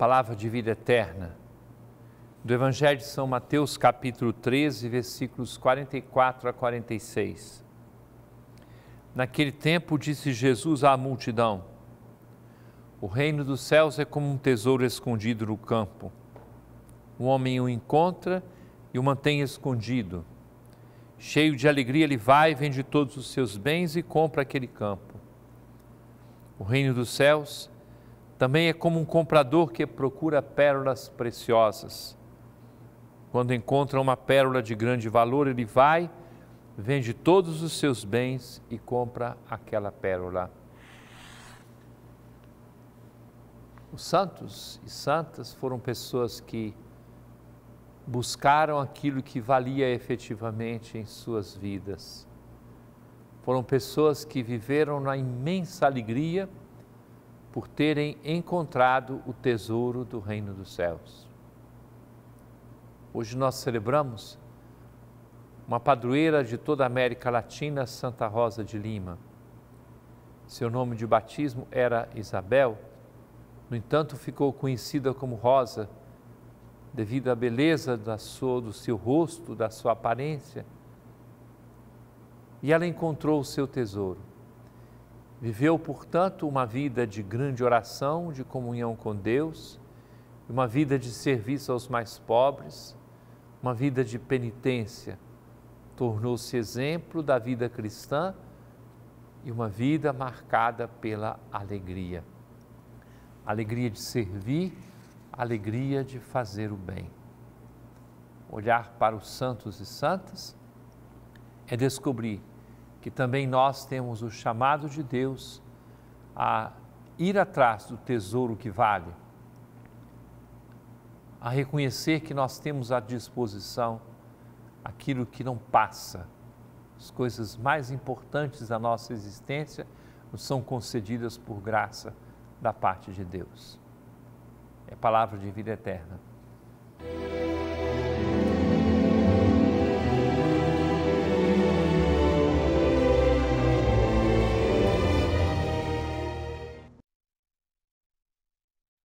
palavra de vida eterna, do Evangelho de São Mateus, capítulo 13, versículos 44 a 46. Naquele tempo disse Jesus à multidão: O reino dos céus é como um tesouro escondido no campo. Um homem o encontra e o mantém escondido. Cheio de alegria, ele vai, vende todos os seus bens e compra aquele campo. O reino dos céus é também é como um comprador que procura pérolas preciosas. Quando encontra uma pérola de grande valor, ele vai, vende todos os seus bens e compra aquela pérola. Os santos e santas foram pessoas que buscaram aquilo que valia efetivamente em suas vidas. Foram pessoas que viveram na imensa alegria por terem encontrado o tesouro do reino dos céus. Hoje nós celebramos uma padroeira de toda a América Latina, Santa Rosa de Lima. Seu nome de batismo era Isabel, no entanto, ficou conhecida como Rosa, devido à beleza da sua, do seu rosto, da sua aparência. E ela encontrou o seu tesouro. Viveu, portanto, uma vida de grande oração, de comunhão com Deus, uma vida de serviço aos mais pobres, uma vida de penitência. Tornou-se exemplo da vida cristã e uma vida marcada pela alegria. Alegria de servir, alegria de fazer o bem. Olhar para os santos e santas é descobrir que também nós temos o chamado de Deus a ir atrás do tesouro que vale, a reconhecer que nós temos à disposição aquilo que não passa. As coisas mais importantes da nossa existência nos são concedidas por graça da parte de Deus. É palavra de vida eterna.